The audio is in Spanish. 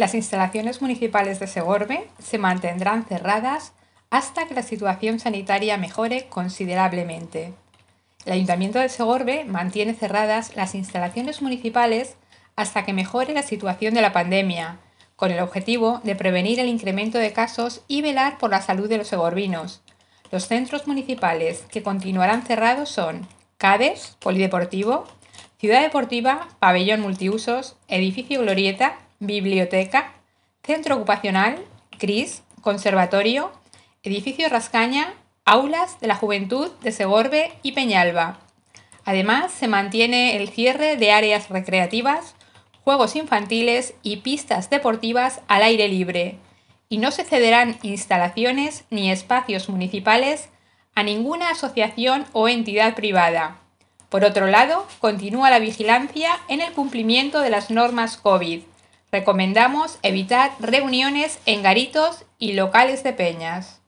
Las instalaciones municipales de Segorbe se mantendrán cerradas hasta que la situación sanitaria mejore considerablemente. El Ayuntamiento de Segorbe mantiene cerradas las instalaciones municipales hasta que mejore la situación de la pandemia, con el objetivo de prevenir el incremento de casos y velar por la salud de los segorbinos. Los centros municipales que continuarán cerrados son CADES, Polideportivo, Ciudad Deportiva, Pabellón Multiusos, Edificio Glorieta, biblioteca, centro ocupacional, CRIS, conservatorio, edificio Rascaña, aulas de la juventud de Segorbe y Peñalba. Además, se mantiene el cierre de áreas recreativas, juegos infantiles y pistas deportivas al aire libre, y no se cederán instalaciones ni espacios municipales a ninguna asociación o entidad privada. Por otro lado, continúa la vigilancia en el cumplimiento de las normas COVID Recomendamos evitar reuniones en garitos y locales de peñas.